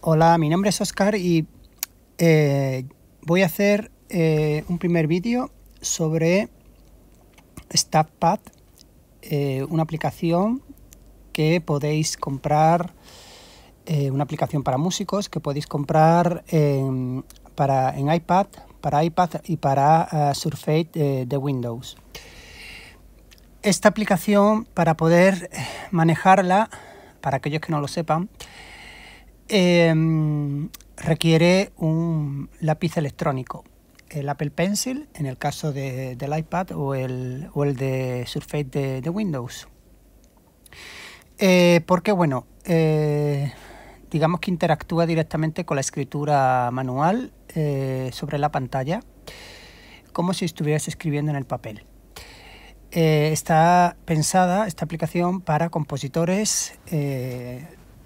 Hola, mi nombre es Oscar y eh, voy a hacer eh, un primer vídeo sobre StaffPad, eh, una aplicación que podéis comprar, una aplicación para músicos que podéis comprar en, em, para, en iPad, para iPad y para Surface de Windows. Esta aplicación, para poder manejarla, para aquellos que no lo sepan, Em, requiere un lápiz electrónico, el Apple Pencil en el caso del iPad o el, el de Surface de, Windows. Eh, porque bueno, eh, digamos que interactúa directamente con la escritura manual eh, sobre la pantalla, como si estuvieras escribiendo en el papel. está pensada esta aplicación para compositores,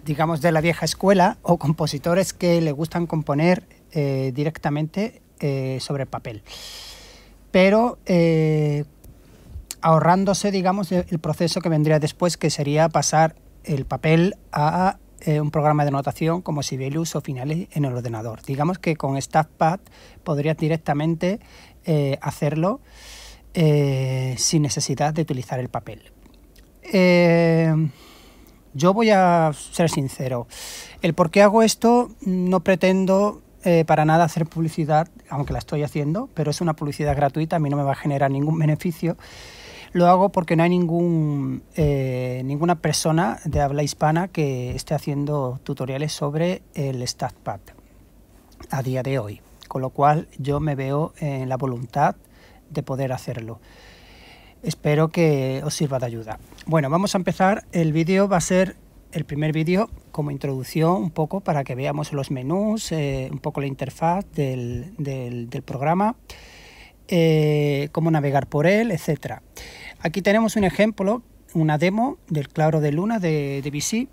digamos, de la vieja escuela o compositores que le gustan componer eh, directamente eh, sobre papel. Pero eh, ahorrándose, digamos, el proceso que vendría después, que sería pasar el papel a eh, un programa de notación como Sibelius o Finale en el ordenador. Digamos que con StaffPad podrías directamente hacerlo sin necesidad de utilizar el papel. Yo voy a ser sincero. El por qué hago esto no pretendo eh, para nada hacer publicidad, aunque la estoy haciendo, pero es una publicidad gratuita, a mí no me va a generar ningún beneficio. Lo hago porque no hay eh, ninguna persona de habla hispana que esté haciendo tutoriales sobre el StatPad a día de hoy. Con lo cual yo me veo en la voluntad de poder hacerlo. Espero que os sirva de ayuda. Bueno, vamos a empezar. El vídeo va a ser el primer vídeo como introducción un poco para que veamos los menús, eh, un poco la interfaz del, del, programa, eh, cómo navegar por él, etc. Aquí tenemos un ejemplo, una demo del Claro de Luna de, de BC,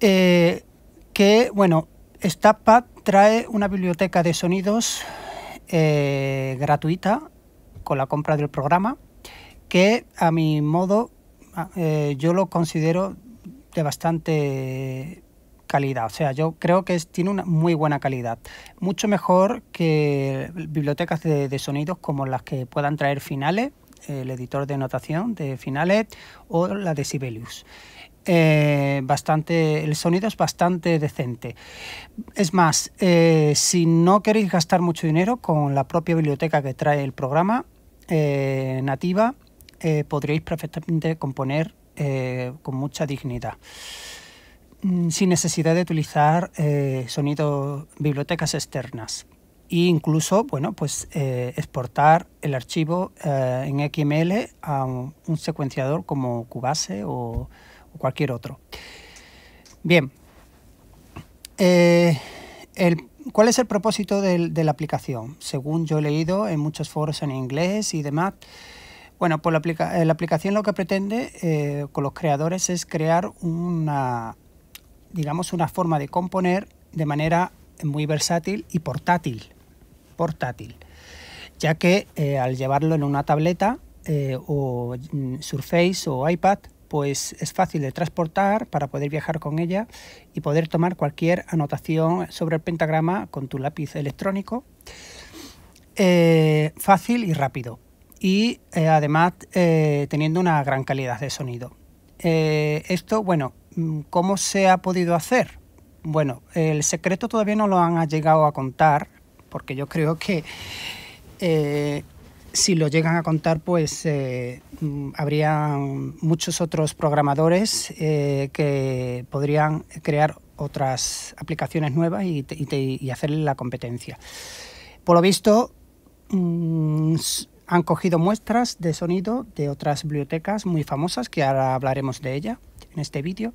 eh, que, bueno, esta pad trae una biblioteca de sonidos gratuita con la compra del programa, que a mi modo ah, eh, yo lo considero de bastante calidad. O sea, yo creo que tiene una muy buena calidad. Mucho mejor que bibliotecas de, sonidos como las que puedan traer finales, el editor de notación de finales o la de Sibelius. Eh, bastante, el sonido es bastante decente. Es más, eh, si no queréis gastar mucho dinero con la propia biblioteca que trae el programa eh, nativa, podríais perfectamente componer con mucha dignidad mm, sin necesidad de utilizar sonido bibliotecas externas. E incluso, bueno, pues exportar el archivo en XML a un secuenciador como Cubase o, o cualquier otro. Bien, eh, el, ¿cuál es el propósito de, la aplicación? Según yo he leído en muchos foros en inglés y demás, bueno, pues la, eh, la aplicación lo que pretende eh, con los creadores es crear una, digamos, una forma de componer de manera muy versátil y portátil, portátil, ya que al llevarlo en una tableta o mm, Surface o iPad pues es fácil de transportar para poder viajar con ella y poder tomar cualquier anotación sobre el pentagrama con tu lápiz electrónico. Eh, fácil y rápido. Y eh, además eh, teniendo una gran calidad de sonido. esto, bueno, mm, ¿cómo se ha podido hacer? Bueno, el secreto todavía no lo han llegado a contar, porque yo creo que si lo llegan a contar, pues eh, mm, muchos otros programadores eh, que podrían crear otras aplicaciones nuevas y, hacerle la competencia. Por lo visto, mm, han cogido muestras de sonido de otras bibliotecas muy famosas, que ahora hablaremos de ella en este vídeo.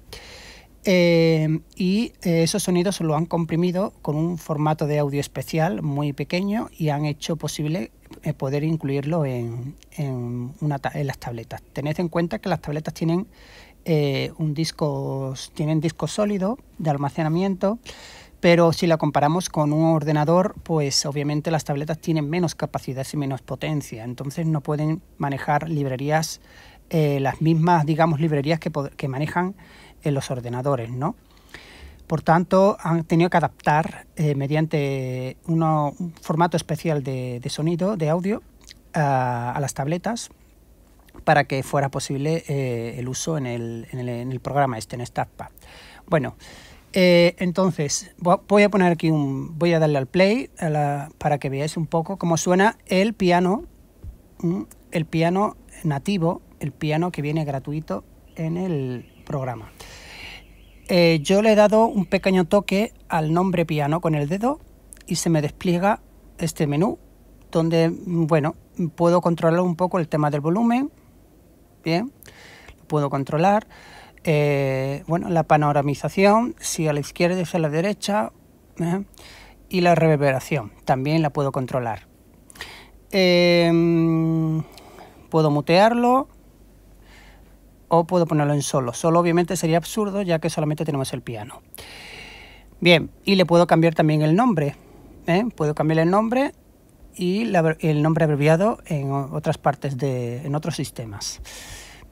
Eh, y eh, esos sonidos se lo han comprimido con un formato de audio especial muy pequeño y han hecho posible eh, poder incluirlo en, en, las tabletas. Tened en cuenta que las tabletas tienen eh, un disco, tienen disco sólido de almacenamiento pero si la comparamos con un ordenador, pues obviamente las tabletas tienen menos capacidad y menos potencia, entonces no pueden manejar librerías, las mismas, digamos, librerías que manejan en los ordenadores, ¿no? Por tanto, han tenido que adaptar eh, mediante un formato especial de, sonido, de audio, a, las tabletas para que fuera posible eh, el uso en el, programa este, en Bueno, eh, entonces voy a poner aquí un, voy a darle al play para que veáis un poco cómo suena el piano, el piano nativo, el piano que viene gratuito en el, programa. Eh, yo le he dado un pequeño toque al nombre piano con el dedo y se me despliega este menú donde, mm, bueno, puedo controlar un poco el tema del volumen, bien, puedo controlar, eh, bueno, la panoramización, si a la izquierda y a la derecha, eh, y la reverberación, también la puedo controlar. Mm, puedo mutearlo, puedo ponerlo en solo. Solo obviamente sería absurdo ya que solamente tenemos el piano. Bien, y le puedo cambiar también el nombre. ¿eh? Puedo cambiar el nombre y el nombre abreviado en otras partes de en otros sistemas.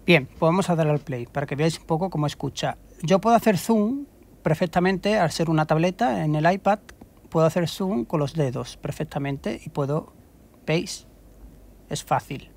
Bien, podemos pues darle al play para que veáis un poco cómo escucha. Yo puedo hacer zoom perfectamente al ser una tableta en el iPad, puedo hacer zoom con los dedos perfectamente y puedo veis es fácil.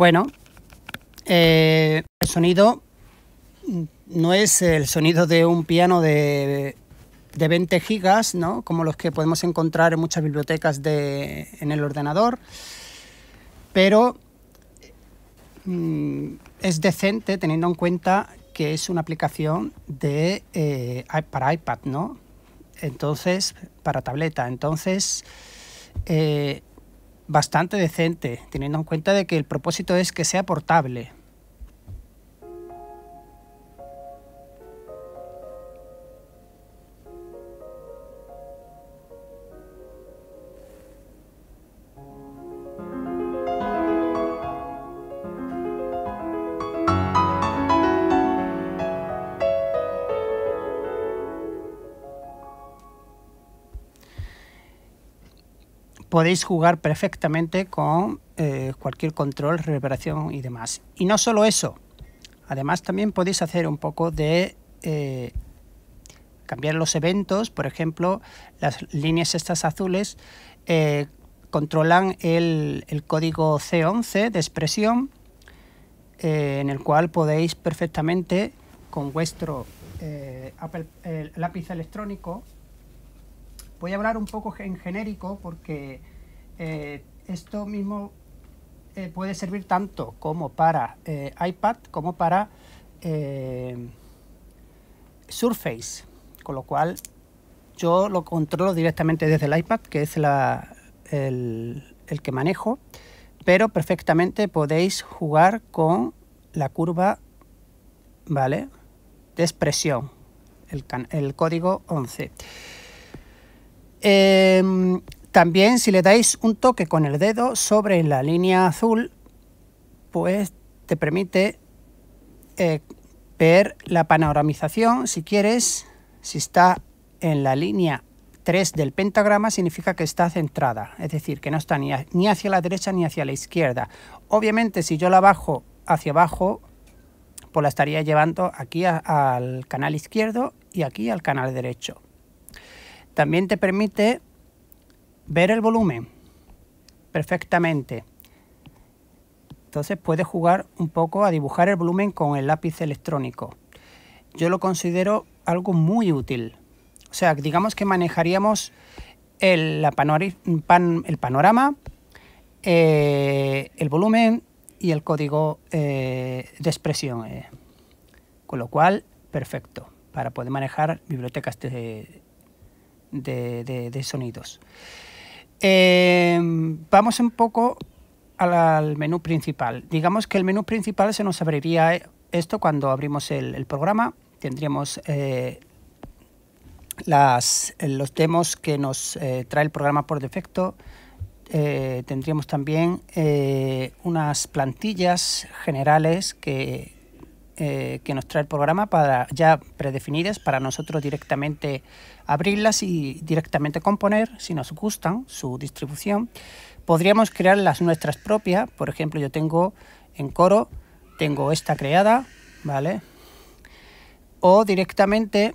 Bueno, eh, el sonido no es el sonido de un piano de, 20 gigas, ¿no? como los que podemos encontrar en muchas bibliotecas en el ordenador, pero mm, es decente teniendo en cuenta que es una aplicación de, eh, para iPad, ¿no? Entonces, para tableta. Entonces, eh, bastante decente, teniendo en cuenta de que el propósito es que sea portable. podéis jugar perfectamente con eh, cualquier control, reverberación y demás. Y no solo eso, además también podéis hacer un poco de... Eh, cambiar los eventos, por ejemplo, las líneas estas azules eh, controlan el, código C11 de expresión, en el cual podéis perfectamente con vuestro lápiz electrónico Voy a hablar un poco en genérico porque eh, esto mismo eh, puede servir tanto como para eh, iPad como para Surface, con lo cual yo lo controlo directamente desde el iPad, que es el, que manejo, pero perfectamente podéis jugar con la curva ¿vale? de expresión, el, el código 11. Em, también si le dais un toque con el dedo sobre la línea azul, pues te permite eh, ver la panoramización si quieres. Si está en la línea 3 del pentagrama significa que está centrada, es decir, que no está ni, hacia la derecha ni hacia la izquierda. Obviamente si yo la bajo hacia abajo, pues la estaría llevando aquí al canal izquierdo y aquí al canal derecho. También te permite ver el volumen perfectamente. Entonces puedes jugar un poco a dibujar el volumen con el lápiz electrónico. Yo lo considero algo muy útil. O sea, digamos que manejaríamos el, la el panorama, eh, el volumen y el código eh, de expresión. Eh. Con lo cual, perfecto, para poder manejar bibliotecas de, de, sonidos. Em, vamos un poco al, menú principal. Digamos que el menú principal se nos abriría esto cuando abrimos el, programa. Tendríamos eh, las, los demos que nos eh, trae el programa por defecto. Eh, tendríamos también unas plantillas generales que, que nos trae el programa para ya predefinidas para nosotros directamente abrirlas y directamente componer si nos gustan su distribución. Podríamos crear las nuestras propias, por ejemplo, yo tengo en coro tengo esta creada, ¿vale? O directamente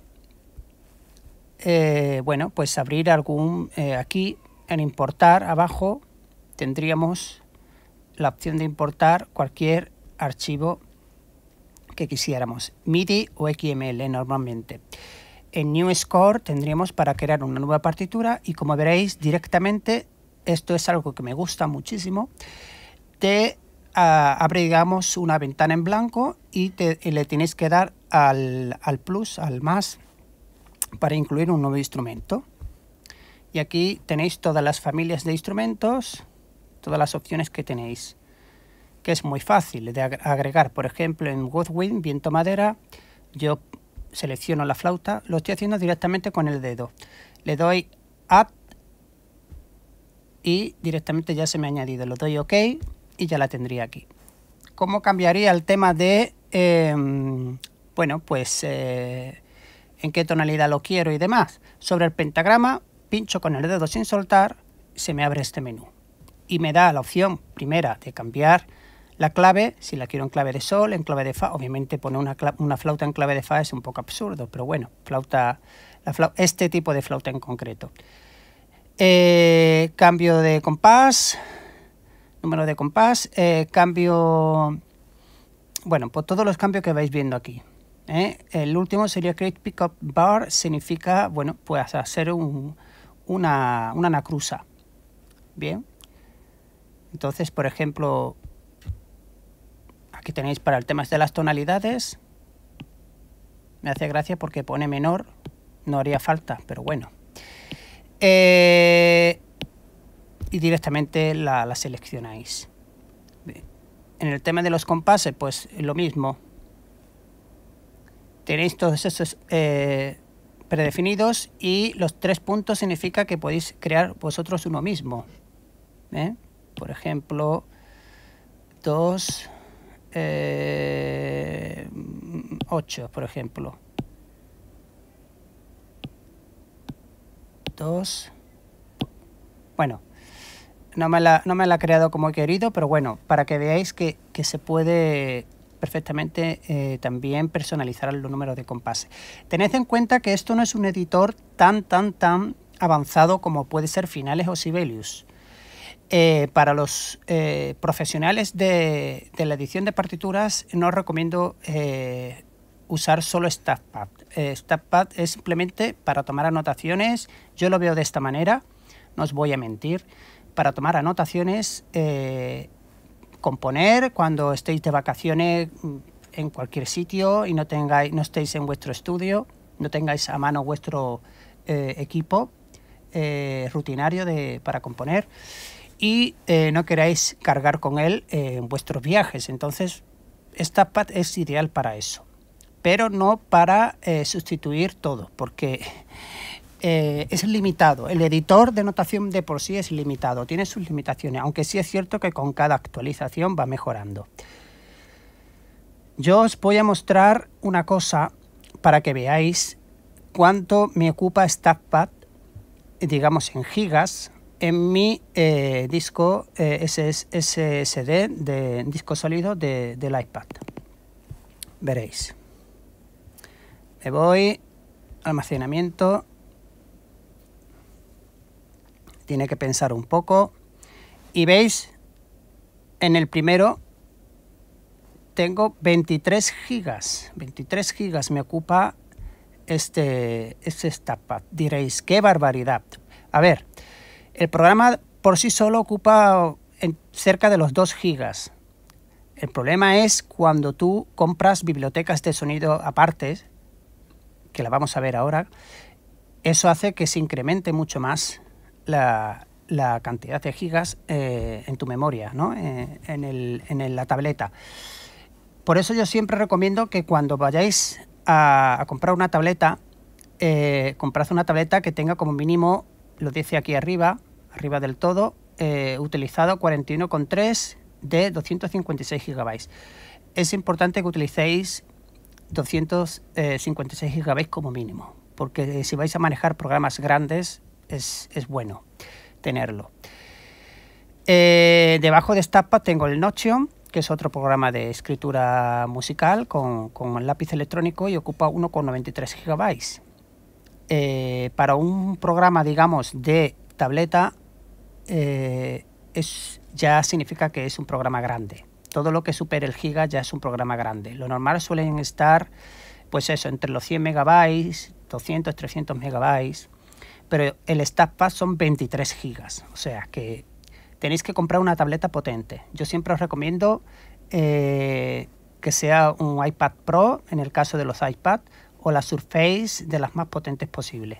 eh, bueno, pues abrir algún eh, aquí en importar abajo tendríamos la opción de importar cualquier archivo que quisiéramos, MIDI o XML normalmente. En New Score tendríamos para crear una nueva partitura y como veréis directamente, esto es algo que me gusta muchísimo, te abrigamos ah, abre digamos una ventana en blanco y, te, le tienes que dar al plus, al más, para incluir un nuevo instrumento. Y aquí tenéis todas las familias de instrumentos, todas las opciones que tenéis que es muy fácil de agregar. Por ejemplo, en Woodwind, viento madera, yo selecciono la flauta, lo estoy haciendo directamente con el dedo. Le doy Add y directamente ya se me ha añadido. le doy OK y ya la tendría aquí. ¿Cómo cambiaría el tema de, em, bueno, pues eh, en qué tonalidad lo quiero y demás? Sobre el pentagrama, pincho con el dedo sin soltar, se me abre este menú. Y me da la opción primera de cambiar la clave, si la quiero en clave de sol, en clave de fa, obviamente poner una, flauta en clave de fa es un poco absurdo, pero bueno, flauta, este tipo de flauta en concreto. Eh, cambio de compás, número de compás, eh, cambio... Bueno, por pues todos los cambios que vais viendo aquí. ¿eh? El último sería Create Pickup Bar, significa, bueno, pues hacer una, una Bien. Entonces, por ejemplo, que tenéis para el tema este de las tonalidades. Me hace gracia porque pone menor, no haría falta, pero bueno. Eh, y directamente la, seleccionáis. En el tema de los compases, pues lo mismo. Tenéis todos esos eh, predefinidos y los tres puntos significa que podéis crear vosotros uno mismo. ¿eh? Por ejemplo, dos, 8, eh, por ejemplo. 2. Bueno, no me, la, no me la ha creado como he querido, pero bueno, para que veáis que, se puede perfectamente eh, también personalizar los números de compases. Tened en cuenta que esto no es un editor tan, tan, tan avanzado como puede ser Finales o Sibelius. Eh, para los eh, profesionales de, la edición de partituras no recomiendo eh, usar solo StaffPad. StaffPad es simplemente para tomar anotaciones. Yo lo veo de esta manera, no os voy a mentir. Para tomar anotaciones, componer cuando estéis de vacaciones mm, en cualquier sitio y no, tengáis, no estéis en vuestro estudio, no tengáis a mano vuestro equipo rutinario para componer y eh, no queráis cargar con él eh, en vuestros viajes. Entonces, esta es ideal para eso, pero no para eh, sustituir todo, porque es limitado. El editor de notación de por sí es limitado, tiene sus limitaciones, aunque sí es cierto que con cada actualización va mejorando. Yo os voy a mostrar una cosa para que veáis cuánto me ocupa StackPad, digamos en gigas, en mi eh, disco eh, SSD de disco sólido de, del iPad. Veréis. Me voy, almacenamiento. Tiene que pensar un poco. Y veis, en el primero tengo 23 gigas. 23 gigas me ocupa este, este Stackpad. Diréis, qué barbaridad. A ver, el programa por sí solo ocupa cerca de los 2 gigas. El problema es cuando tú compras bibliotecas de sonido aparte, que la vamos a ver ahora, eso hace que se incremente mucho más la, cantidad de gigas eh, en tu memoria, ¿no? Eh, en, la tableta. Por eso yo siempre recomiendo que cuando vayáis a, comprar una tableta, eh, comprad una tableta que tenga como mínimo, lo dice aquí arriba, arriba del todo, he eh, utilizado 41,3 de 256 GB. Es importante que utilicéis 256 GB como mínimo, porque eh, si vais a manejar programas grandes es, bueno tenerlo. Eh, debajo de esta tapa tengo el Notion, que es otro programa de escritura musical con, lápiz electrónico y ocupa 1,93 GB. para un programa, digamos, de tableta eh, es, ya significa que es un programa grande. Todo lo que supere el giga ya es un programa grande. Lo normal suelen estar, pues eso, entre los 100 megabytes, 200, 300 megabytes, pero el stackpad son 23 gigas, o sea que tenéis que comprar una tableta potente. Yo siempre os recomiendo eh, que sea un iPad Pro, en el caso de los iPad, o la Surface de las más potentes posibles.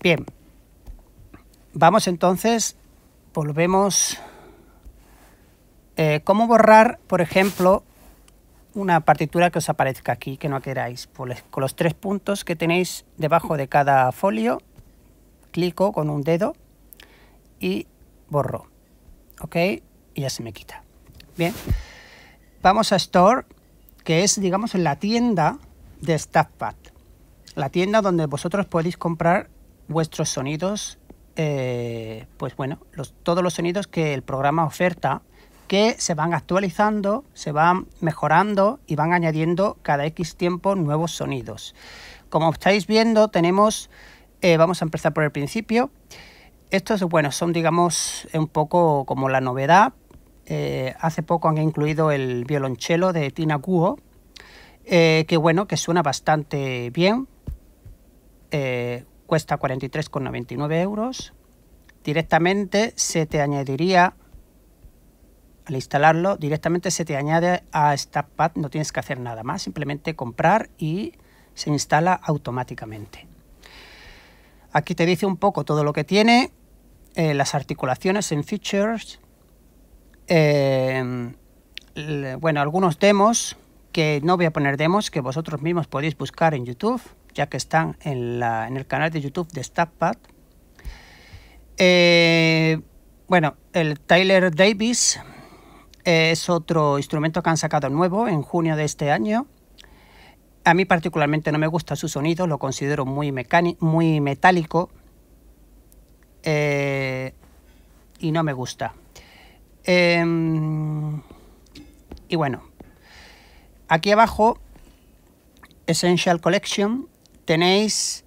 Bien, vamos entonces volvemos. Eh, ¿Cómo borrar, por ejemplo, una partitura que os aparezca aquí, que no queráis? Pues con los tres puntos que tenéis debajo de cada folio, clico con un dedo y borro. ¿Ok? Y ya se me quita. Bien. Vamos a Store, que es, digamos, la tienda de StaffPad. La tienda donde vosotros podéis comprar vuestros sonidos eh, pues bueno, todos los sonidos que el programa oferta, que se van actualizando, se van mejorando y van añadiendo cada X tiempo nuevos sonidos. Como estáis viendo, tenemos, eh, vamos a empezar por el principio. Estos, bueno, son digamos un poco como la novedad. Eh, hace poco han incluido el violonchelo de Tina Kuo, que bueno, que suena bastante bien cuesta 43,99 euros. Directamente se te añadiría, al instalarlo, directamente se te añade a StatPad, no tienes que hacer nada más, simplemente comprar y se instala automáticamente. Aquí te dice un poco todo lo que tiene, eh, las articulaciones en features, eh, bueno, algunos demos, que no voy a poner demos, que vosotros mismos podéis buscar en YouTube ya que están en, el canal de YouTube de StackPad. Eh, bueno, el Tyler Davis eh, es otro instrumento que han sacado nuevo en junio de este año. A mí particularmente no me gusta su sonido, lo considero muy, muy metálico eh, y no me gusta. Em, y bueno, aquí abajo Essential Collection tenéis,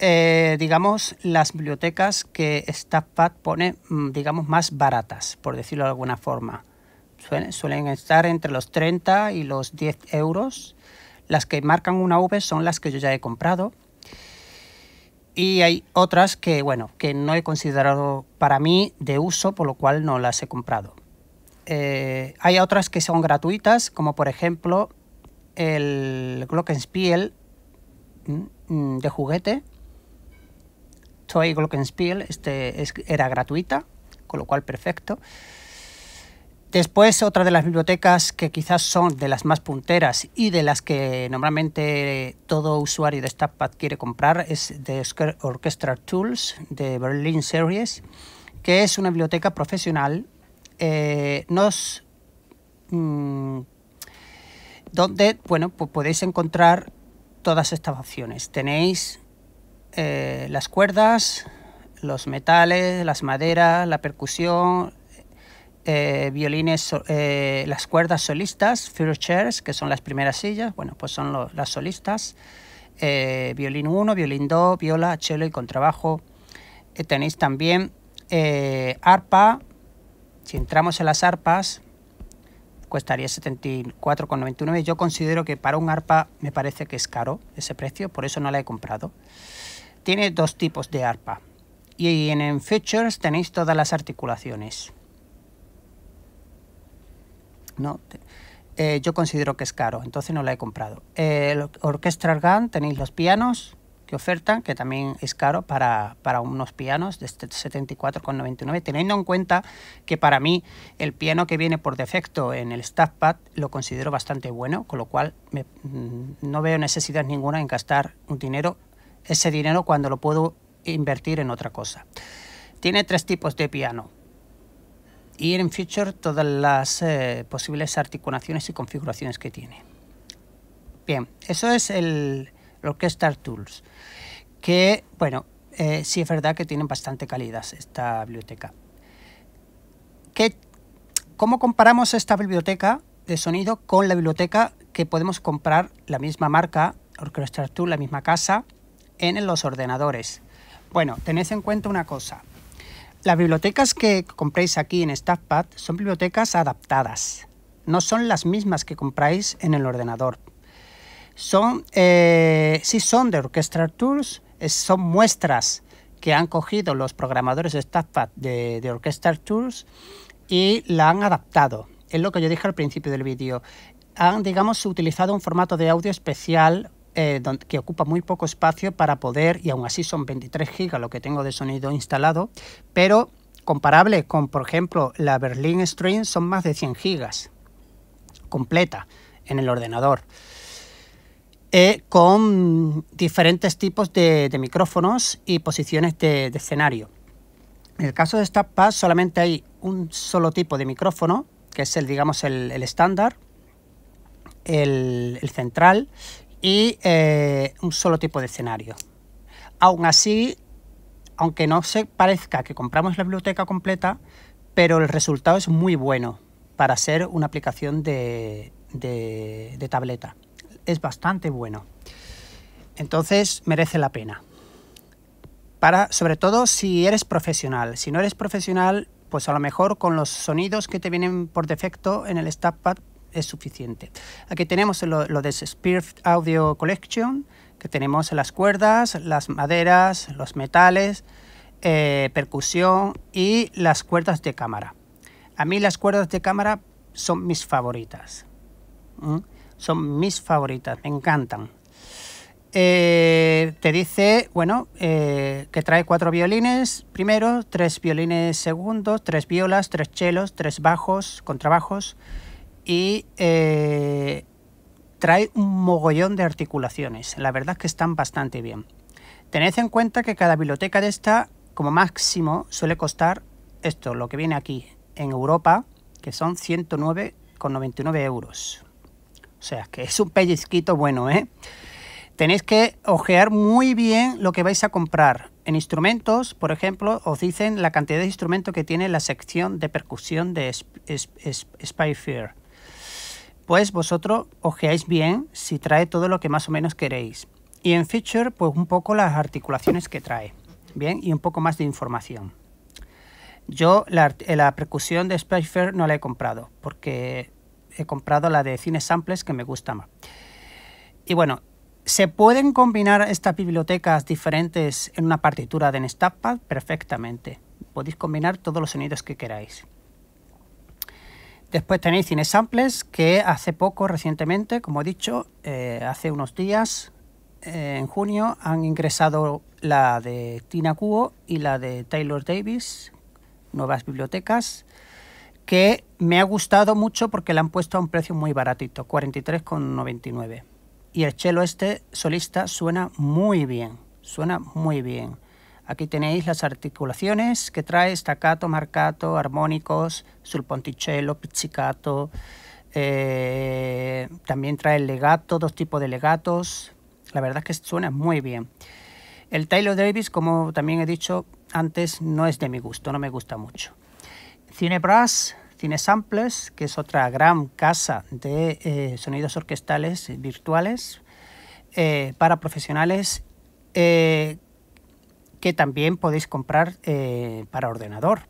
eh, digamos, las bibliotecas que StaffPad pone, mm, digamos, más baratas, por decirlo de alguna forma. Suelen, estar entre los 30 y los 10 euros. Las que marcan una V son las que yo ya he comprado. Y hay otras que, bueno, que no he considerado para mí de uso, por lo cual no las he comprado. Eh, hay otras que son gratuitas, como por ejemplo el Glockenspiel Mm, de juguete, Toy Glockenspiel, este era gratuita, con lo cual perfecto. Después, otra de las bibliotecas que quizás son de las más punteras y de las que normalmente todo usuario de StatPad quiere comprar es The Orchestra Tools de Berlin Series, que es una biblioteca profesional. Eh, nos, mm, donde bueno, pues podéis encontrar todas estas opciones. Tenéis eh, las cuerdas, los metales, las maderas, la percusión, eh, violines, eh, las cuerdas solistas, first chairs, que son las primeras sillas, bueno, pues son las solistas, violín 1, violín 2, viola, cello y contrabajo. tenéis también arpa, si entramos en las arpas, Cuestaría 74,99. Yo considero que para un arpa me parece que es caro ese precio, por eso no la he comprado. Tiene dos tipos de arpa. Y en Features tenéis todas las articulaciones. Eh, yo considero que es caro, entonces no la he comprado. el eh, Orchestra Orchestral Gun tenéis los pianos, oferta que también es caro para, para unos pianos de 74,99, este teniendo en cuenta que para mí el piano que viene por defecto en el Staff Pad lo considero bastante bueno, con lo cual mm, no veo necesidad ninguna en gastar un dinero, ese dinero cuando lo puedo invertir en otra cosa. Tiene tres tipos de piano, y en Future todas las eh, posibles articulaciones y configuraciones que tiene. Bien, eso es el, lo Tools, que, bueno, eh, sí es verdad que tienen bastante calidad esta biblioteca. ¿Cómo comparamos esta biblioteca de sonido con la biblioteca que podemos comprar la misma marca, Orchestra Tools, la misma casa, en los ordenadores? Bueno, tened en cuenta una cosa. Las bibliotecas que compréis aquí en StaffPad son bibliotecas adaptadas. No son las mismas que compráis en el ordenador son, eh, sí son de Orchestra Tools, eh, son muestras que han cogido los programadores de StaffPad de, de Orchestra Tours y la han adaptado. Es lo que yo dije al principio del vídeo. Han, digamos, utilizado un formato de audio especial eh, que ocupa muy poco espacio para poder, y aún así son 23 gigas lo que tengo de sonido instalado, pero comparable con, por ejemplo, la Berlin Stream son más de 100 gigas completa en el ordenador. Eh, con diferentes tipos de, micrófonos y posiciones de, escenario. En el caso de Pass solamente hay un solo tipo de micrófono, que es el, digamos, el estándar, el, central y eh, un solo tipo de escenario. Aún así, aunque no se parezca que compramos la biblioteca completa, pero el resultado es muy bueno para ser una aplicación de tableta es bastante bueno. Entonces merece la pena. Para, sobre todo si eres profesional. Si no eres profesional, pues a lo mejor con los sonidos que te vienen por defecto en el StatPad es suficiente. Aquí tenemos lo, de spirit Audio Collection, que tenemos las cuerdas, las maderas, los metales, eh, percusión y las cuerdas de cámara. A mí las cuerdas de cámara son mis favoritas. ¿Mm? son mis favoritas, me encantan. Eh, te dice, bueno, eh, que trae cuatro violines primero, tres violines segundos, tres violas, tres chelos, tres bajos, contrabajos y eh, trae un mogollón de articulaciones. La verdad es que están bastante bien. Tened en cuenta que cada biblioteca de esta, como máximo, suele costar esto, lo que viene aquí en Europa, que son 109,99 euros. O sea, que es un pellizquito bueno, ¿eh? Tenéis que ojear muy bien lo que vais a comprar. En instrumentos, por ejemplo, os dicen la cantidad de instrumentos que tiene la sección de percusión de Spyfair. Pues vosotros ojeáis bien si trae todo lo que más o menos queréis. Y en Feature, pues un poco las articulaciones que trae. Bien, y un poco más de información. Yo la, percusión de Spyfair no la he comprado porque he comprado la de Cine Samples que me gusta más. Y bueno, ¿se pueden combinar estas bibliotecas diferentes en una partitura de Nestapad? Perfectamente. Podéis combinar todos los sonidos que queráis. Después tenéis Cine Samples que hace poco, recientemente, como he dicho, eh, hace unos días, eh, en junio, han ingresado la de Tina Kuo y la de Taylor Davis, nuevas bibliotecas que me ha gustado mucho porque la han puesto a un precio muy baratito, 43,99. Y el chelo este solista suena muy bien, suena muy bien. Aquí tenéis las articulaciones que trae staccato, marcato, armónicos, sulponticello, pizzicato. Eh, también trae el legato, dos tipos de legatos. La verdad es que suena muy bien. El Taylor Davis, como también he dicho antes, no es de mi gusto, no me gusta mucho. Cinebras, Cinesamples, que es otra gran casa de eh, sonidos orquestales virtuales eh, para profesionales eh, que también podéis comprar para ordenador.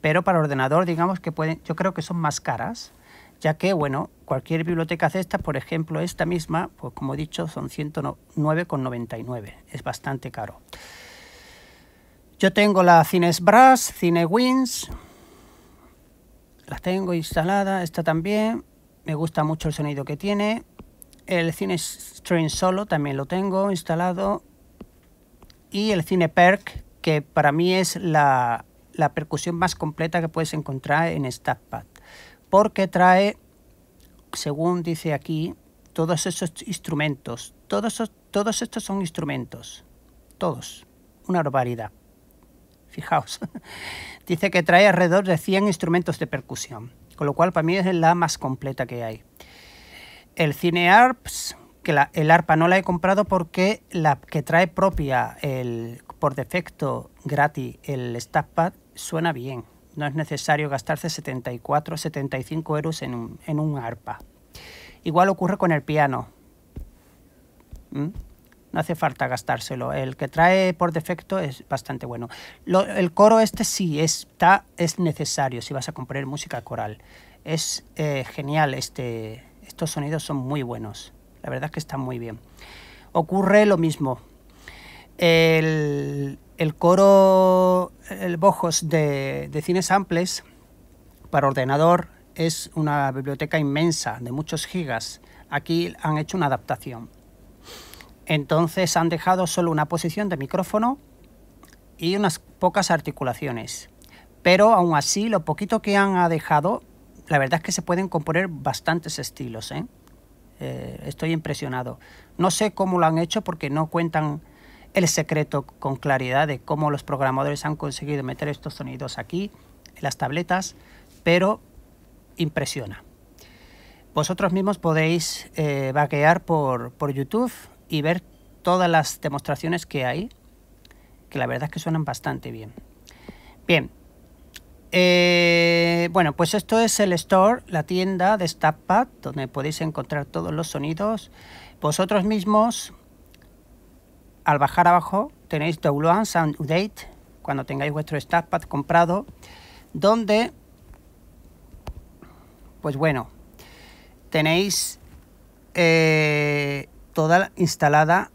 Pero para ordenador, digamos que pueden, yo creo que son más caras, ya que, bueno, cualquier biblioteca cesta, por ejemplo, esta misma, pues como he dicho, son 109,99, es bastante caro. Yo tengo la Cines Brass, Cine Wins, las tengo instalada, esta también, me gusta mucho el sonido que tiene. El Cine string Solo también lo tengo instalado. Y el Cine Perk, que para mí es la, percusión más completa que puedes encontrar en StatPad. Porque trae, según dice aquí, todos esos instrumentos. Todos, todos estos son instrumentos. Todos. Una barbaridad fijaos. Dice que trae alrededor de 100 instrumentos de percusión, con lo cual para mí es la más completa que hay. El Cine Arps, que la, el arpa no la he comprado porque la que trae propia, el, por defecto gratis, el Stackpad, suena bien. No es necesario gastarse 74, 75 euros en un, en arpa. Igual ocurre con el piano. ¿Mm? no hace falta gastárselo. El que trae por defecto es bastante bueno. el coro este sí está, es necesario si vas a comprar música coral. Es eh, genial, este, estos sonidos son muy buenos. La verdad es que están muy bien. Ocurre lo mismo. El, el coro, el Bojos de, de Amples para ordenador es una biblioteca inmensa de muchos gigas. Aquí han hecho una adaptación. Entonces han dejado solo una posición de micrófono y unas pocas articulaciones. Pero aún así, lo poquito que han dejado, la verdad es que se pueden componer bastantes estilos. ¿eh? Eh, estoy impresionado. No sé cómo lo han hecho porque no cuentan el secreto con claridad de cómo los programadores han conseguido meter estos sonidos aquí, en las tabletas, pero impresiona. Vosotros mismos podéis eh, vaquear por YouTube y ver todas las demostraciones que hay, que la verdad es que suenan bastante bien. Bien. Eh, bueno, pues esto es el store, la tienda de StatPad, donde podéis encontrar todos los sonidos. Vosotros mismos, al bajar abajo, tenéis Download and Update, cuando tengáis vuestro StatPad comprado, donde, pues bueno, tenéis eh, toda instalada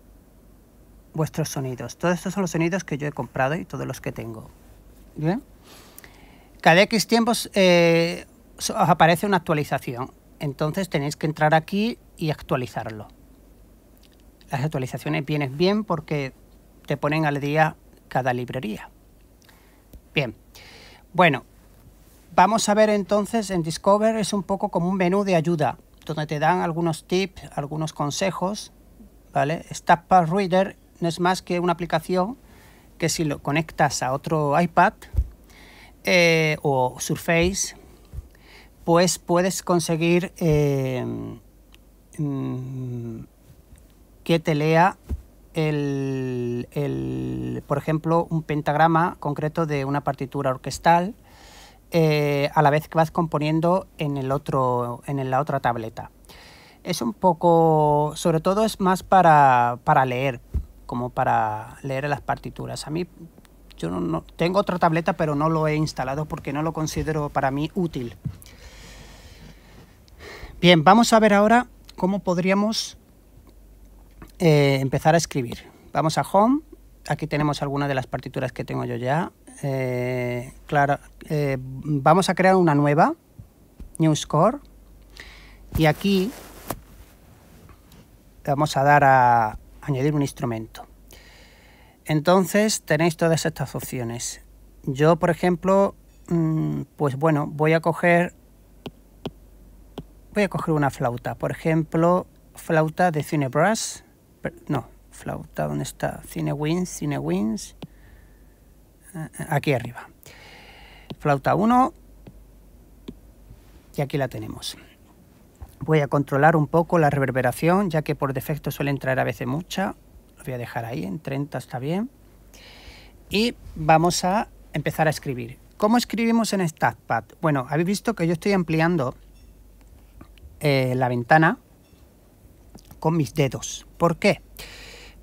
vuestros sonidos. Todos estos son los sonidos que yo he comprado y todos los que tengo. ¿Bien? Cada X tiempos eh, os aparece una actualización. Entonces tenéis que entrar aquí y actualizarlo. Las actualizaciones vienen bien porque te ponen al día cada librería. Bien. Bueno, vamos a ver entonces en Discover es un poco como un menú de ayuda donde te dan algunos tips, algunos consejos, ¿vale? Pass Reader no es más que una aplicación que si lo conectas a otro iPad eh, o Surface, pues puedes conseguir eh, mm, que te lea el, por ejemplo, un pentagrama concreto de una partitura orquestal, eh, a la vez que vas componiendo en, el otro, en la otra tableta. Es un poco, sobre todo es más para, leer, como para leer las partituras. A mí yo no, tengo otra tableta, pero no lo he instalado porque no lo considero para mí útil. Bien, vamos a ver ahora cómo podríamos eh, empezar a escribir. Vamos a Home. Aquí tenemos algunas de las partituras que tengo yo ya. Eh, claro, eh, vamos a crear una nueva, New Score, y aquí vamos a dar a añadir un instrumento. Entonces tenéis todas estas opciones. Yo, por ejemplo, mm, pues bueno, voy a coger voy a coger una flauta, por ejemplo, flauta de Cinebrush no, flauta, ¿dónde está? Cinewinds Cinewins, eh, aquí arriba. Flauta 1 y aquí la tenemos. Voy a controlar un poco la reverberación, ya que por defecto suele entrar a veces mucha. Lo voy a dejar ahí, en 30 está bien. Y vamos a empezar a escribir. ¿Cómo escribimos en StatPad? Bueno, habéis visto que yo estoy ampliando eh, la ventana con mis dedos. ¿Por qué?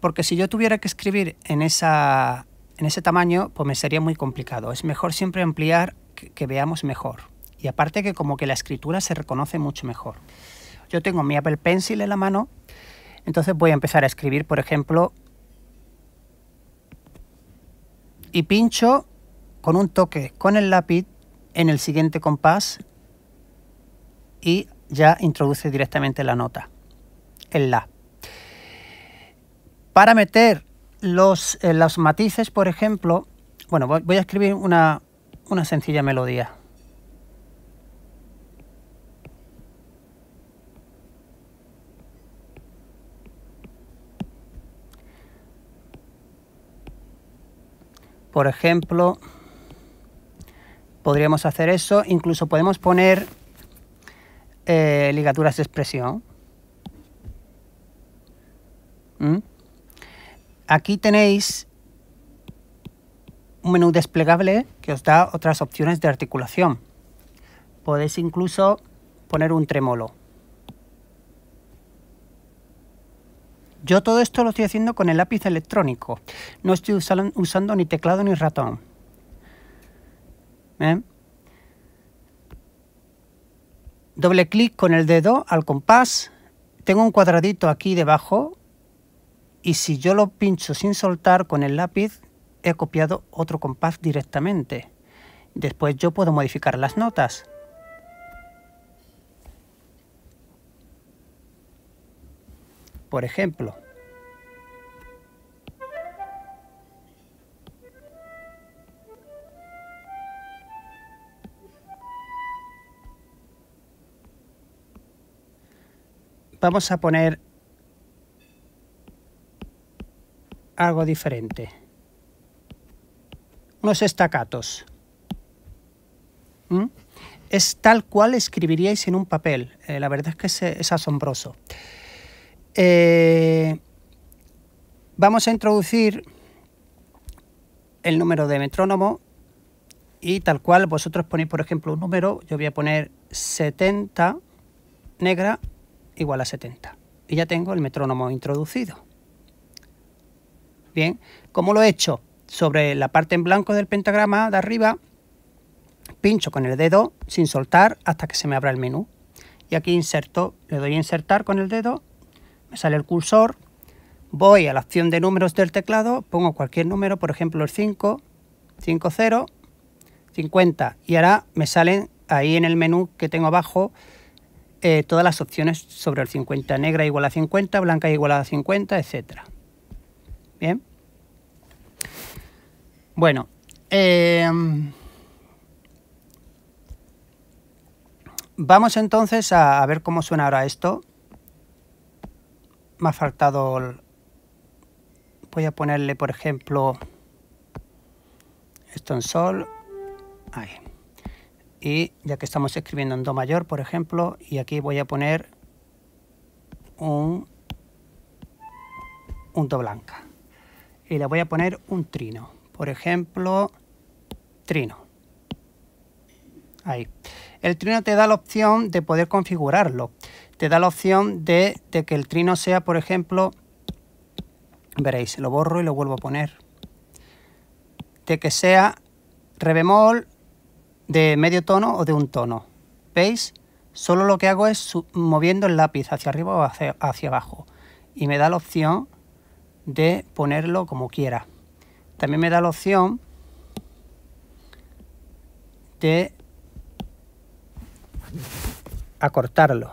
Porque si yo tuviera que escribir en esa, en ese tamaño pues me sería muy complicado. Es mejor siempre ampliar que, veamos mejor. Y aparte que como que la escritura se reconoce mucho mejor. Yo tengo mi Apple Pencil en la mano, entonces voy a empezar a escribir, por ejemplo, y pincho con un toque con el lápiz en el siguiente compás y ya introduce directamente la nota, el la. Para meter los, eh, los matices, por ejemplo, bueno, voy a escribir una, una sencilla melodía. Por ejemplo, podríamos hacer eso. Incluso podemos poner eh, ligaturas de expresión. ¿Mm? Aquí tenéis un menú desplegable que os da otras opciones de articulación. Podéis incluso poner un tremolo. Yo todo esto lo estoy haciendo con el lápiz electrónico. No estoy usando, ni teclado ni ratón. ¿Eh? Doble clic con el dedo al compás. Tengo un cuadradito aquí debajo y si yo lo pincho sin soltar con el lápiz, he copiado otro compás directamente. Después yo puedo modificar las notas. Por ejemplo, vamos a poner algo diferente. Unos estacatos. ¿Mm? Es tal cual escribiríais en un papel. Eh, la verdad es que es, asombroso. Eh, vamos a introducir el número de metrónomo y tal cual vosotros ponéis, por ejemplo, un número. Yo voy a poner 70 negra igual a 70. Y ya tengo el metrónomo introducido bien, como lo he hecho? Sobre la parte en blanco del pentagrama de arriba, pincho con el dedo sin soltar hasta que se me abra el menú. Y aquí inserto, le doy a insertar con el dedo, me sale el cursor, voy a la opción de números del teclado, pongo cualquier número, por ejemplo el 5, 5, 0, 50. Y ahora me salen ahí en el menú que tengo abajo eh, todas las opciones sobre el 50. Negra igual a 50, blanca igual a 50, etc. Bien. Bueno, eh, vamos entonces a, ver cómo suena ahora esto. Me ha faltado... Voy a ponerle, por ejemplo, esto en sol. Ahí. Y ya que estamos escribiendo en do mayor, por ejemplo, y aquí voy a poner un, un do blanca. Y le voy a poner un trino. Por ejemplo, Trino. Ahí. El Trino te da la opción de poder configurarlo. Te da la opción de, que el Trino sea, por ejemplo, veréis, lo borro y lo vuelvo a poner, de que sea re bemol de medio tono o de un tono. ¿Veis? Solo lo que hago es moviendo el lápiz hacia arriba o hacia abajo. Y me da la opción de ponerlo como quiera. También me da la opción de acortarlo.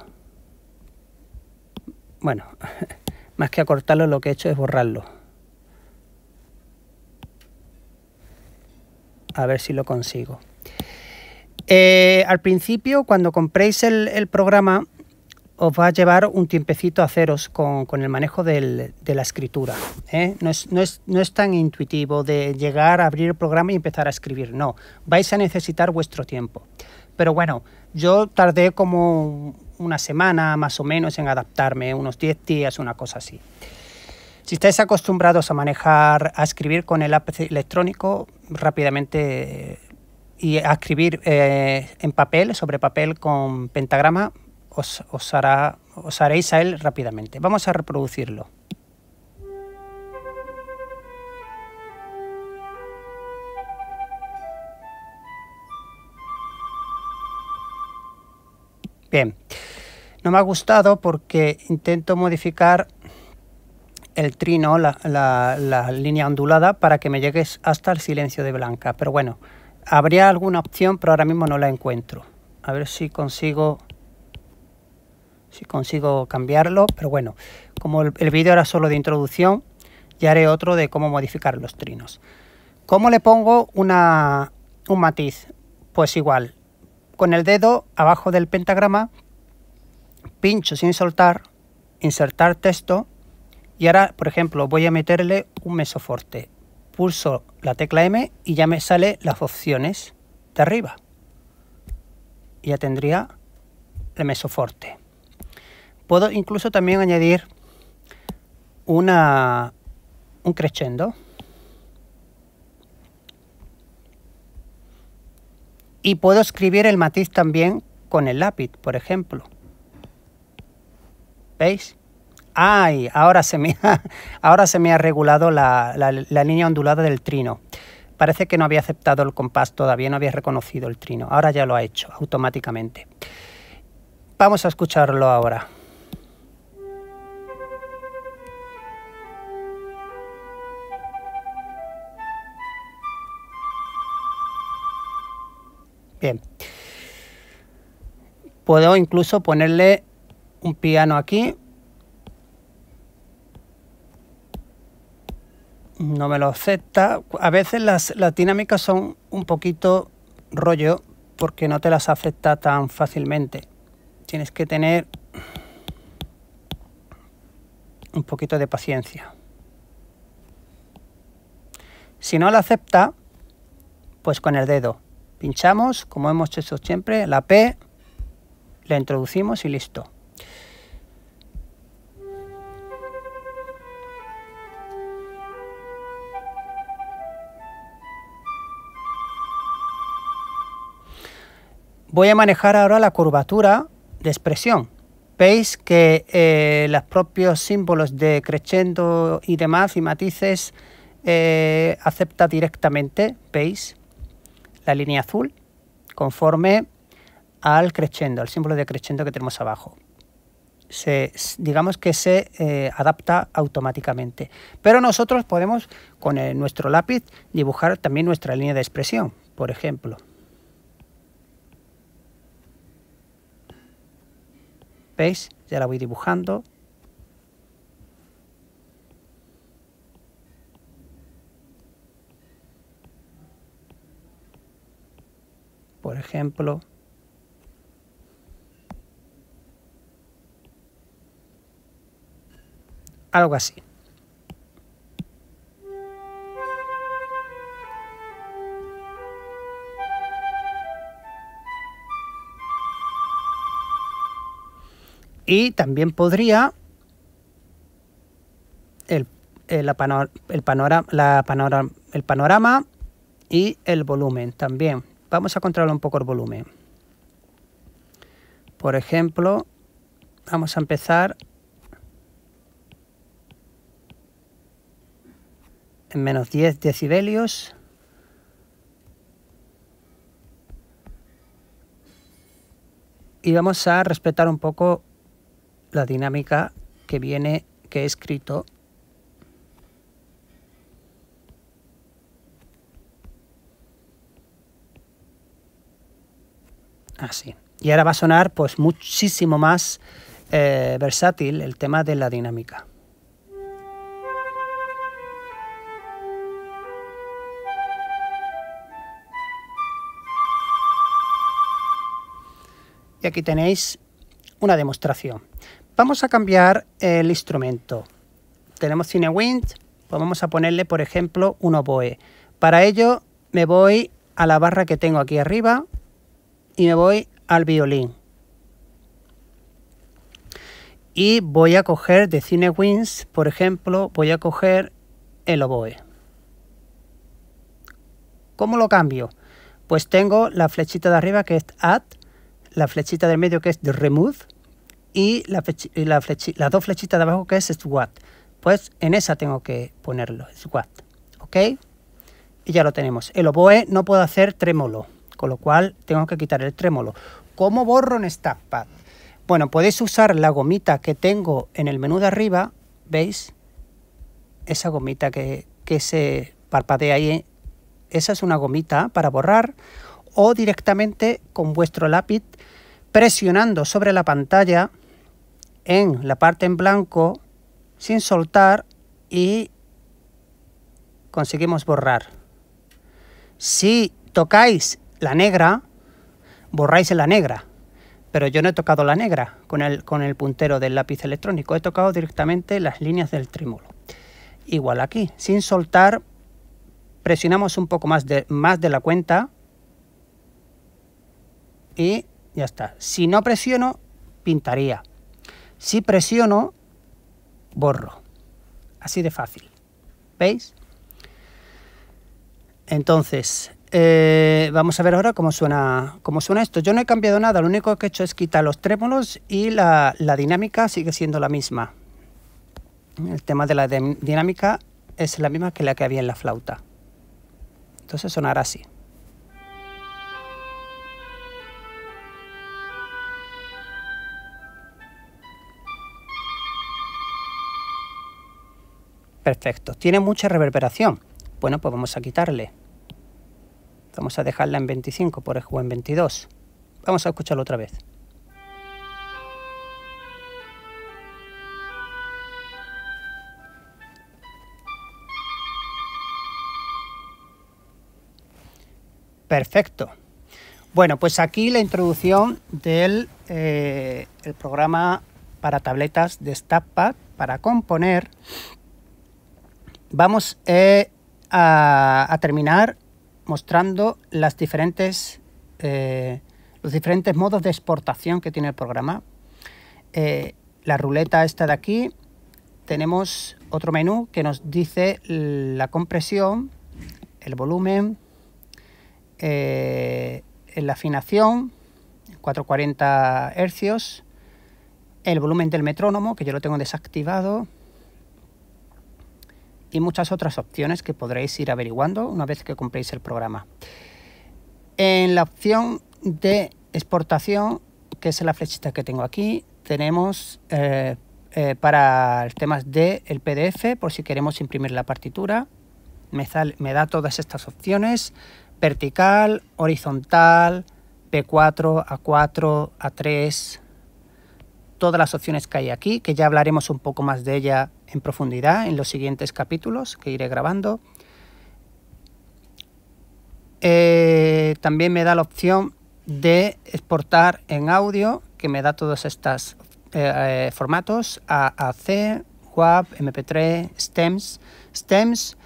Bueno, más que acortarlo lo que he hecho es borrarlo. A ver si lo consigo. Eh, al principio, cuando compréis el, el programa, os va a llevar un tiempecito a haceros con, con el manejo de la escritura. ¿eh? No, es, tan intuitivo de llegar a abrir el programa y empezar a escribir, no. Vais a necesitar vuestro tiempo. Pero bueno, yo tardé como una semana más o menos en adaptarme, unos 10 días, una cosa así. Si estáis acostumbrados a manejar, a escribir con el lápiz electrónico, rápidamente eh, y a escribir eh, en papel, sobre papel con pentagrama, os, hará, haréis a él rápidamente. Vamos a reproducirlo. Bien, no me ha gustado porque intento modificar el trino, la, línea ondulada, para que me llegues hasta el silencio de Blanca. Pero bueno, habría alguna opción, pero ahora mismo no la encuentro. A ver si consigo si consigo cambiarlo, pero bueno, como el, vídeo era solo de introducción, ya haré otro de cómo modificar los trinos. ¿Cómo le pongo un matiz? Pues igual, con el dedo abajo del pentagrama, pincho sin soltar, insertar texto, y ahora, por ejemplo, voy a meterle un mesoforte. Pulso la tecla M y ya me sale las opciones de arriba. Y ya tendría el mesoforte. Puedo incluso también añadir una, un crescendo. Y puedo escribir el matiz también con el lápiz, por ejemplo. ¿Veis? ¡Ay! Ahora se me ha, ahora se me ha regulado la línea ondulada del trino. Parece que no había aceptado el compás todavía, no había reconocido el trino. Ahora ya lo ha hecho automáticamente. Vamos a escucharlo ahora. Puedo incluso ponerle un piano aquí. No me lo acepta. A veces las, las dinámicas son un poquito rollo porque no te las acepta tan fácilmente. Tienes que tener un poquito de paciencia. Si no la acepta, pues con el dedo pinchamos, como hemos hecho siempre, la P, la introducimos y listo. Voy a manejar ahora la curvatura de expresión. Veis que eh, los propios símbolos de crescendo y demás y matices eh, acepta directamente, ¿veis? la línea azul conforme al crescendo, al símbolo de crescendo que tenemos abajo. digamos que se eh, adapta automáticamente. Pero nosotros podemos con eh, nuestro lápiz dibujar también nuestra línea de expresión, por ejemplo. ¿Veis? Ya la voy dibujando. por ejemplo. Algo así. Y también podría el, el, el panorama y el volumen también vamos a controlar un poco el volumen. Por ejemplo, vamos a empezar en menos 10 decibelios. Y vamos a respetar un poco la dinámica que viene, que he escrito Así. Ah, y ahora va a sonar pues muchísimo más eh, versátil el tema de la dinámica. Y aquí tenéis una demostración. Vamos a cambiar el instrumento. Tenemos Cinewind, pues vamos a ponerle, por ejemplo, un oboe. Para ello me voy a la barra que tengo aquí arriba, y me voy al violín. Y voy a coger de Cine Wins, por ejemplo, voy a coger el oboe. ¿Cómo lo cambio? Pues tengo la flechita de arriba que es Add, la flechita de medio que es Remove y, la la las dos flechitas de abajo que es Swat. Pues en esa tengo que ponerlo, Swat. ¿Ok? Y ya lo tenemos. El oboe no puedo hacer tremolo con lo cual tengo que quitar el trémolo. ¿Cómo borro en StackPad? Bueno, podéis usar la gomita que tengo en el menú de arriba, ¿veis? Esa gomita que, que se parpadea ahí, ¿eh? esa es una gomita para borrar, o directamente con vuestro lápiz presionando sobre la pantalla en la parte en blanco sin soltar y conseguimos borrar. Si tocáis la negra, borráis en la negra. Pero yo no he tocado la negra con el, con el puntero del lápiz electrónico, he tocado directamente las líneas del trímulo Igual aquí, sin soltar, presionamos un poco más de, más de la cuenta y ya está. Si no presiono, pintaría. Si presiono, borro. Así de fácil. ¿Veis? Entonces, eh, vamos a ver ahora cómo suena, cómo suena esto. Yo no he cambiado nada, lo único que he hecho es quitar los trémolos y la, dinámica sigue siendo la misma. El tema de la dinámica es la misma que la que había en la flauta. Entonces sonará así. Perfecto. Tiene mucha reverberación. Bueno, pues vamos a quitarle. Vamos a dejarla en 25 por ejemplo, en 22. Vamos a escucharlo otra vez. Perfecto. Bueno, pues aquí la introducción del eh, el programa para tabletas de StaffPad para componer. Vamos eh, a, a, terminar mostrando diferentes, eh, los diferentes modos de exportación que tiene el programa. Eh, la ruleta esta de aquí, tenemos otro menú que nos dice la compresión, el volumen, eh, la afinación, 440 hercios, el volumen del metrónomo, que yo lo tengo desactivado, y muchas otras opciones que podréis ir averiguando una vez que compréis el programa. En la opción de exportación, que es la flechita que tengo aquí, tenemos para eh, eh, para temas del el PDF, por si queremos imprimir la partitura, me, me da todas estas opciones, vertical, horizontal, P4, A4, A3, todas las opciones que hay aquí, que ya hablaremos un poco más de ella en profundidad en los siguientes capítulos que iré grabando. Eh, también me da la opción de exportar en audio, que me da todos estos eh, formatos, AAC, WAP, MP3, STEMS. STEMS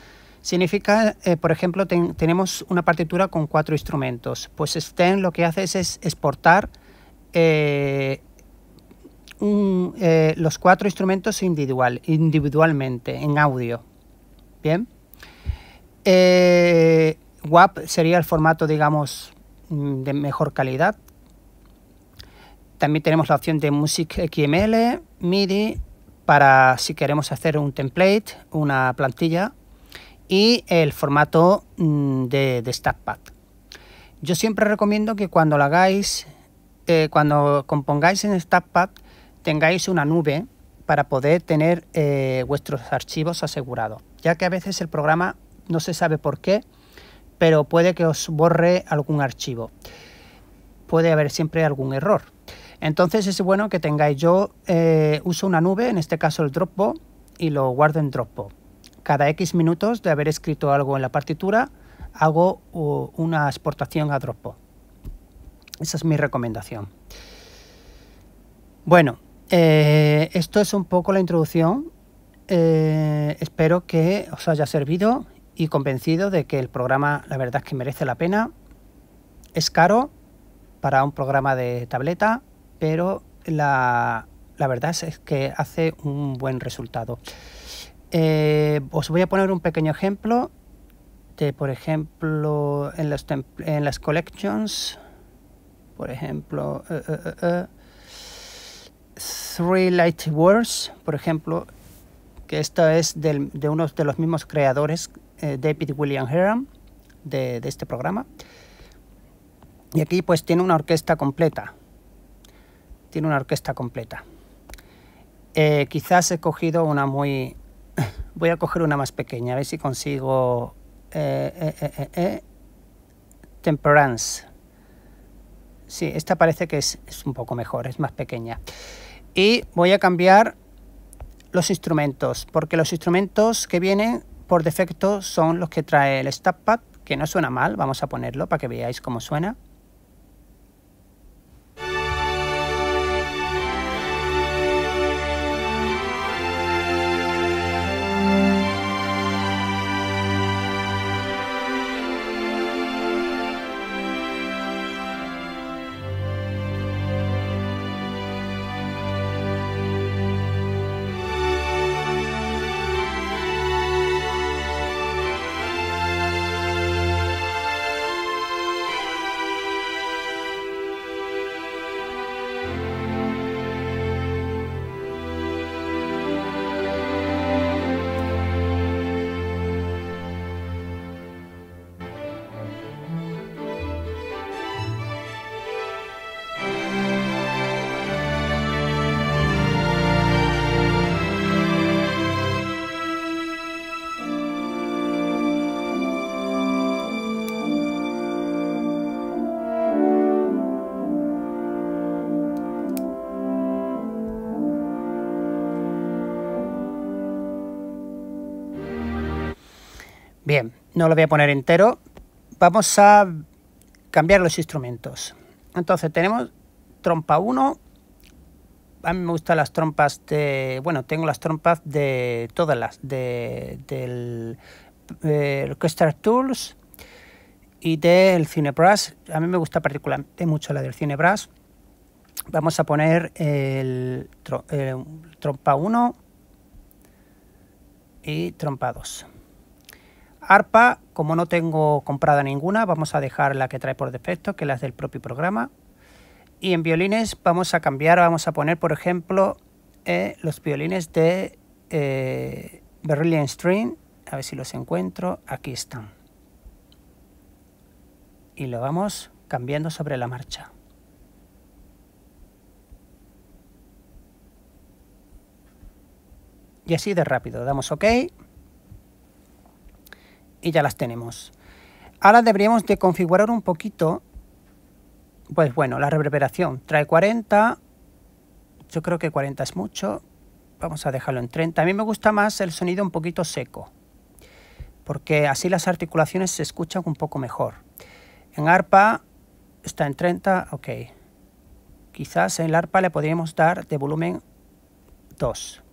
e significa, eh, por ejemplo, tenemos una partitura con cuatro instrumentos. Pues STEM lo que hace es, exportar eh, los cuatro instrumentos individual, individualmente, en audio. Bien. Eh, WAP sería el formato, digamos, mm, de mejor calidad. También tenemos la opción de Music XML, MIDI, para si queremos hacer un template, una plantilla, y el formato mm, de, de StatPad. Yo siempre recomiendo que cuando lo hagáis, eh, cuando compongáis en Stackpad tengáis una nube para poder tener eh, vuestros archivos asegurados, ya que a veces el programa no se sabe por qué, pero puede que os borre algún archivo. Puede haber siempre algún error. Entonces es bueno que tengáis. Yo eh, uso una nube, en este caso el Dropbox, y lo guardo en Dropbox. Cada X minutos de haber escrito algo en la partitura, hago una exportación a Dropbox. Esa es mi recomendación. Bueno, eh, esto es un poco la introducción. Eh, espero que os haya servido y convencido de que el programa la verdad es que merece la pena. Es caro para un programa de tableta, pero la, verdad es que hace un buen resultado. Eh, os voy a poner un pequeño ejemplo de, por ejemplo, en las, en las collections, por ejemplo, Three Light words por ejemplo, que esta es de uno de los mismos creadores, eh, David William Heron, de, este programa. Y aquí pues tiene una orquesta completa. Tiene una orquesta completa. Eh, quizás he cogido una muy... Voy a coger una más pequeña, a ver si consigo... Eh, Temperance. Sí, esta parece que es un poco mejor, es más pequeña y voy a cambiar los instrumentos porque los instrumentos que vienen por defecto son los que trae el Pad, que no suena mal, vamos a ponerlo para que veáis cómo suena. no lo voy a poner entero. Vamos a cambiar los instrumentos. Entonces tenemos trompa 1. A mí me gustan las trompas de... Bueno, tengo las trompas de todas las. De, del eh, Tools y del Cinebras. A mí me gusta particularmente mucho la del Cinebras. Vamos a poner el, eh, trompa 1 y trompa 2. ARPA, como no tengo comprada ninguna, vamos a dejar la que trae por defecto, que es la del propio programa. Y en violines vamos a cambiar, vamos a poner, por ejemplo, eh, los violines de eh, String. A ver si los encuentro. Aquí están. Y lo vamos cambiando sobre la marcha. Y así de rápido. Damos OK y ya las tenemos. Ahora deberíamos de configurar un poquito, pues bueno, la reverberación. Trae 40, yo creo que 40 es mucho, vamos a dejarlo en 30. A mí me gusta más el sonido un poquito seco, porque así las articulaciones se escuchan un poco mejor. En arpa está en 30, ok. Quizás en el arpa le podríamos dar de volumen 2,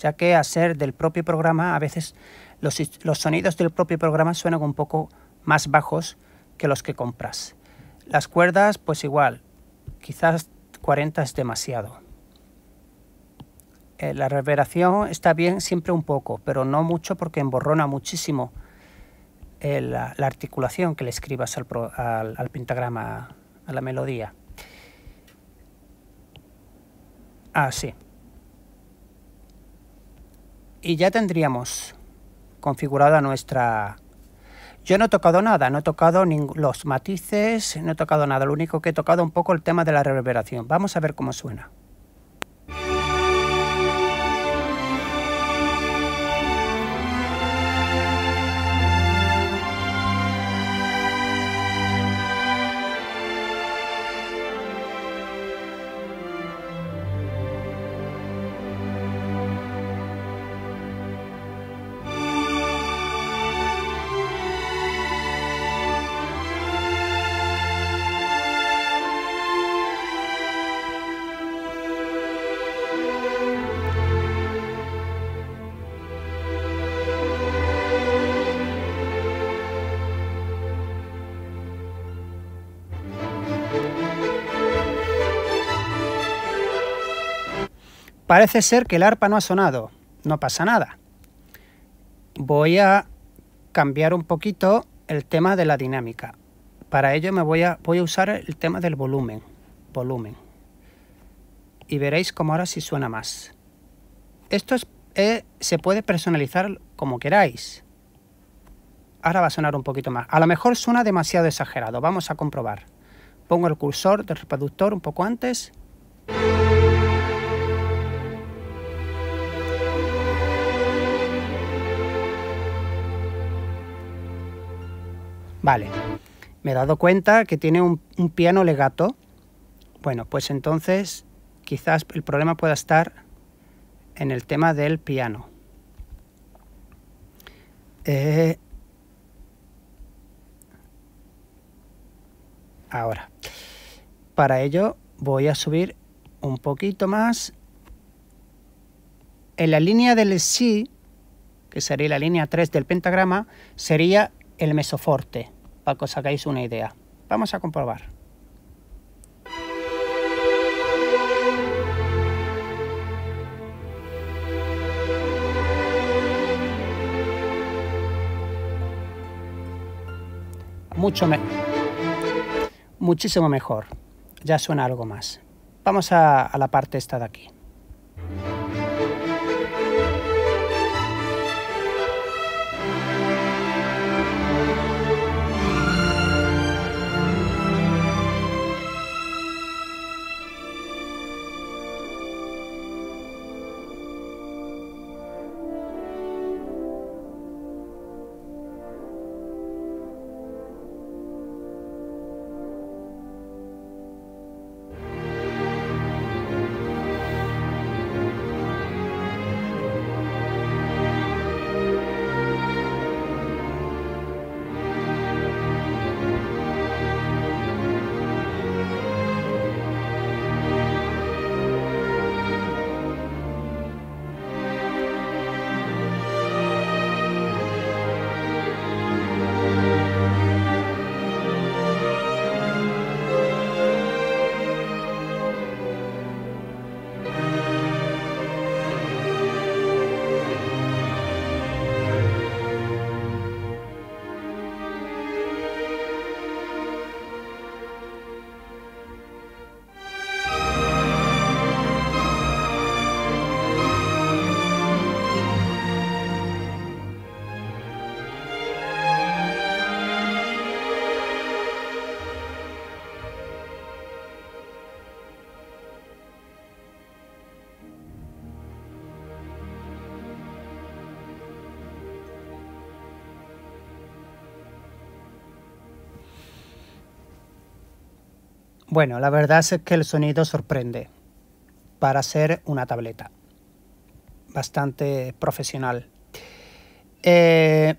ya que a ser del propio programa a veces los, sonidos del propio programa suenan un poco más bajos que los que compras. Las cuerdas, pues igual, quizás 40 es demasiado. Eh, la reverberación está bien siempre un poco, pero no mucho porque emborrona muchísimo eh, la, articulación que le escribas al, pentagrama, a la melodía. Ah, sí. y ya tendríamos configurada nuestra... Yo no he tocado nada, no he tocado los matices, no he tocado nada, lo único que he tocado un poco el tema de la reverberación. Vamos a ver cómo suena. Parece ser que el arpa no ha sonado. No pasa nada. Voy a cambiar un poquito el tema de la dinámica. Para ello me voy a, voy a usar el tema del volumen. Volumen. Y veréis cómo ahora sí suena más. Esto eh, se puede personalizar como queráis. Ahora va a sonar un poquito más. A lo mejor suena demasiado exagerado. Vamos a comprobar. Pongo el cursor del reproductor un poco antes. Vale, me he dado cuenta que tiene un, piano legato. Bueno, pues entonces quizás el problema pueda estar en el tema del piano. Eh, ahora, para ello voy a subir un poquito más. En la línea del Si, que sería la línea 3 del pentagrama, sería el mesoforte para que os hagáis una idea. Vamos a comprobar. Mucho mejor. muchísimo mejor. Ya suena algo más. Vamos a, a la parte esta de aquí. Bueno, la verdad es que el sonido sorprende para ser una tableta. Bastante profesional. Eh,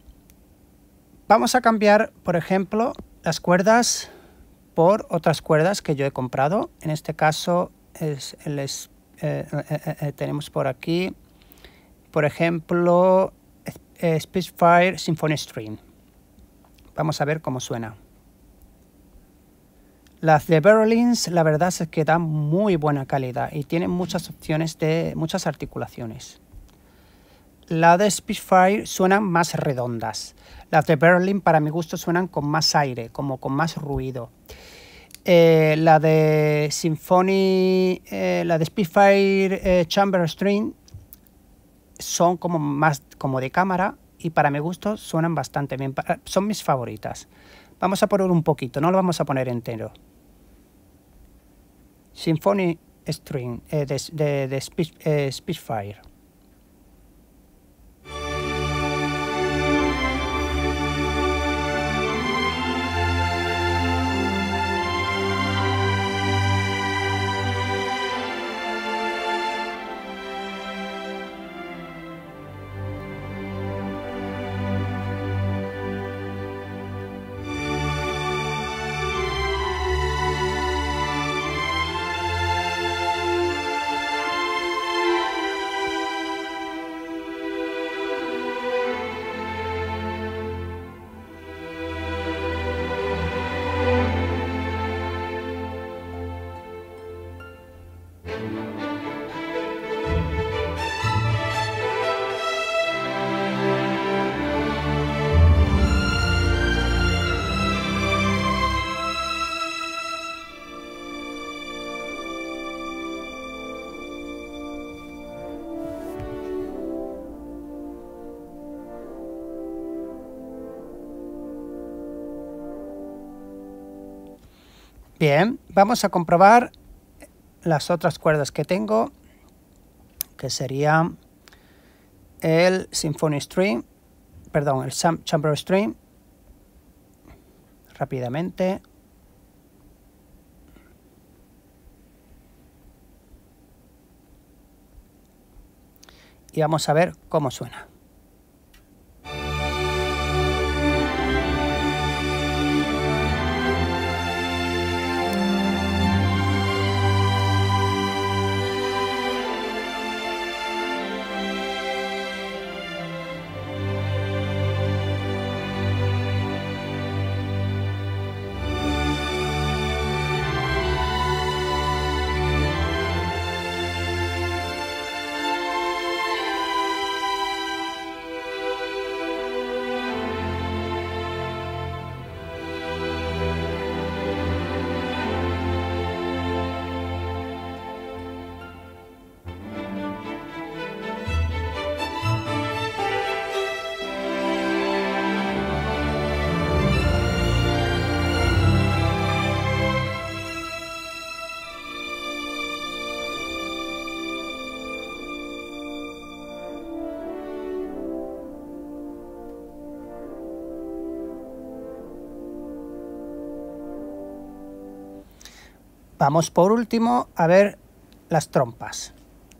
vamos a cambiar, por ejemplo, las cuerdas por otras cuerdas que yo he comprado. En este caso eh, eh, tenemos por aquí, por ejemplo, Spitfire Symphony String. Vamos a ver cómo suena. Las de Berlins, la verdad es que dan muy buena calidad y tienen muchas opciones de muchas articulaciones. Las de Spitfire suenan más redondas. Las de Berlin, para mi gusto, suenan con más aire, como con más ruido. Las eh, la de Symphony, eh, la de Spitfire eh, Chamber String son como más como de cámara y para mi gusto suenan bastante bien. Son mis favoritas. Vamos a poner un poquito, no lo vamos a poner entero. symphony string, uh, the, the, the speech, uh, eh, Spitfire. Bien, vamos a comprobar las otras cuerdas que tengo, que sería el Symphony String, perdón, el Chamber String, rápidamente. Y vamos a ver cómo suena. Vamos por último a ver las trompas.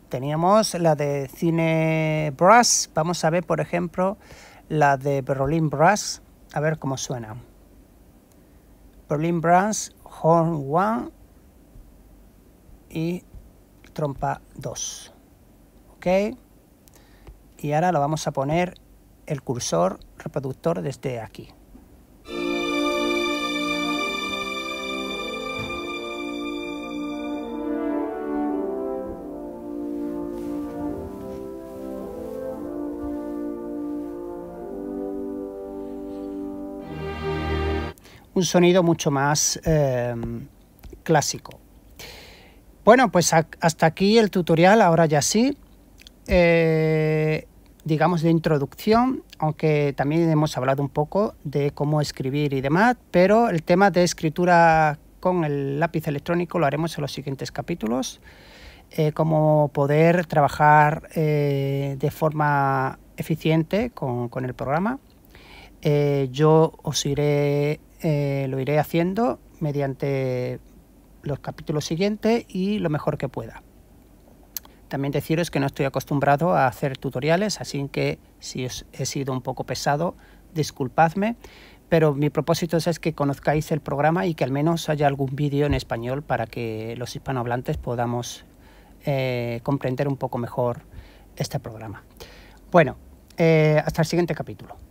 Teníamos la de Cine Brass, vamos a ver por ejemplo la de Berlin Brass, a ver cómo suena. Berlin Brass, Horn 1 y trompa 2. ¿Ok? Y ahora lo vamos a poner el cursor reproductor desde aquí. un sonido mucho más em, clásico. Bueno, pues hasta aquí el tutorial, ahora ya sí, eh, digamos de introducción, aunque también hemos hablado un poco de cómo escribir y demás, pero el tema de escritura con el lápiz electrónico lo haremos en los siguientes capítulos, eh, cómo poder trabajar eh, de forma eficiente con, el programa. yo os iré eh, lo iré haciendo mediante los capítulos siguientes y lo mejor que pueda. También deciros que no estoy acostumbrado a hacer tutoriales, así que si os he sido un poco pesado, disculpadme, pero mi propósito es que conozcáis el programa y que al menos haya algún vídeo en español para que los hispanohablantes podamos eh, comprender un poco mejor este programa. Bueno, eh, hasta el siguiente capítulo.